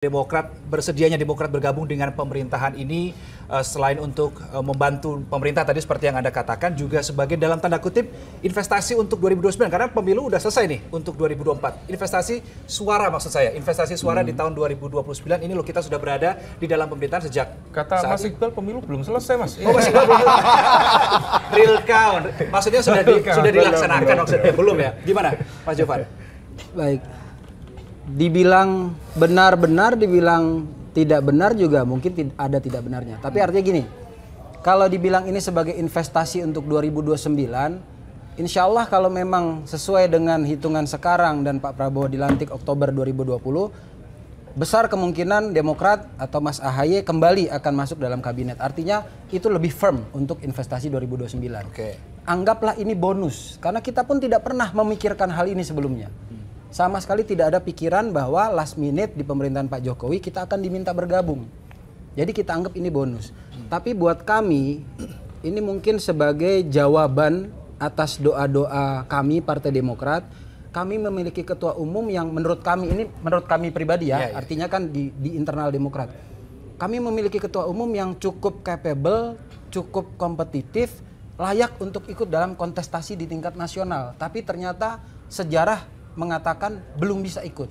Demokrat bersedianya Demokrat bergabung dengan pemerintahan ini eh, selain untuk eh, membantu pemerintah tadi seperti yang Anda katakan juga sebagai dalam tanda kutip investasi untuk 2029 karena pemilu udah selesai nih untuk 2024. Investasi suara maksud saya, investasi suara hmm. di tahun 2029 ini loh kita sudah berada di dalam pemerintahan sejak Kata saat Mas Iqbal pemilu belum selesai, Mas. Oh, Mas belum. Real count. Maksudnya sudah di, sudah dilaksanakan maksudnya belum ya. Gimana Mas Jovan? Baik dibilang benar-benar, dibilang tidak benar juga mungkin ada tidak benarnya. Tapi hmm. artinya gini, kalau dibilang ini sebagai investasi untuk 2029, insya Allah kalau memang sesuai dengan hitungan sekarang dan Pak Prabowo dilantik Oktober 2020, besar kemungkinan Demokrat atau Mas Ahaye kembali akan masuk dalam kabinet. Artinya itu lebih firm untuk investasi 2029. Oke. Anggaplah ini bonus, karena kita pun tidak pernah memikirkan hal ini sebelumnya. Hmm sama sekali tidak ada pikiran bahwa last minute di pemerintahan Pak Jokowi kita akan diminta bergabung. Jadi kita anggap ini bonus. Tapi buat kami ini mungkin sebagai jawaban atas doa-doa kami Partai Demokrat, kami memiliki ketua umum yang menurut kami ini menurut kami pribadi ya, ya, ya. artinya kan di di internal Demokrat. Kami memiliki ketua umum yang cukup capable, cukup kompetitif, layak untuk ikut dalam kontestasi di tingkat nasional. Tapi ternyata sejarah mengatakan belum bisa ikut.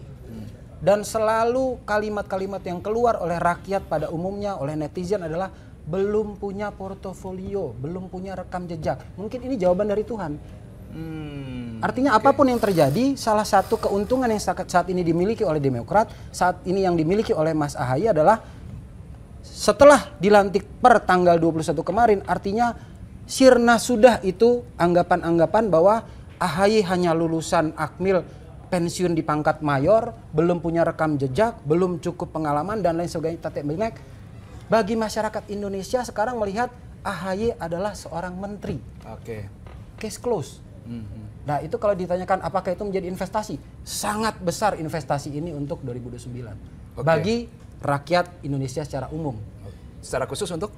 Dan selalu kalimat-kalimat yang keluar oleh rakyat pada umumnya, oleh netizen adalah belum punya portofolio, belum punya rekam jejak. Mungkin ini jawaban dari Tuhan. Hmm, Artinya okay. apapun yang terjadi, salah satu keuntungan yang saat ini dimiliki oleh Demokrat, saat ini yang dimiliki oleh Mas Ahaye adalah setelah dilantik per tanggal 21 kemarin, artinya sirna sudah itu anggapan-anggapan bahwa AHY hanya lulusan akmil pensiun di pangkat mayor, belum punya rekam jejak, belum cukup pengalaman dan lain sebagainya. Tete Benek bagi masyarakat Indonesia sekarang melihat AHY adalah seorang menteri. Oke. Okay. Case close. Mm -hmm. Nah itu kalau ditanyakan apakah itu menjadi investasi, sangat besar investasi ini untuk 2029 okay. bagi rakyat Indonesia secara umum. Secara khusus untuk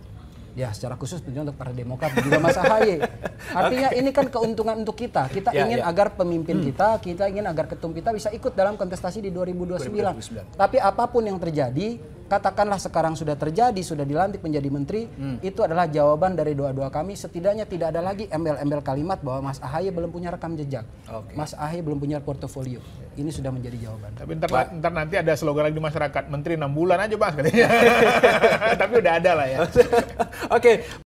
Ya secara khusus tentunya untuk para demokrat juga Mas Ahaye. Artinya okay. ini kan keuntungan untuk kita. Kita ya, ingin ya. agar pemimpin hmm. kita, kita ingin agar ketum kita bisa ikut dalam kontestasi di 2029. 2029. Tapi apapun yang terjadi, katakanlah sekarang sudah terjadi, sudah dilantik menjadi menteri, hmm. itu adalah jawaban dari doa-doa kami. Setidaknya tidak ada lagi embel-embel kalimat bahwa Mas Ahaye belum punya rekam jejak, okay. Mas Ahaye belum punya portofolio. Ini sudah menjadi jawaban. Tapi ntar, ntar nanti ada slogan lagi di masyarakat, menteri enam bulan aja bang Tapi udah ada lah ya. Oke. okay.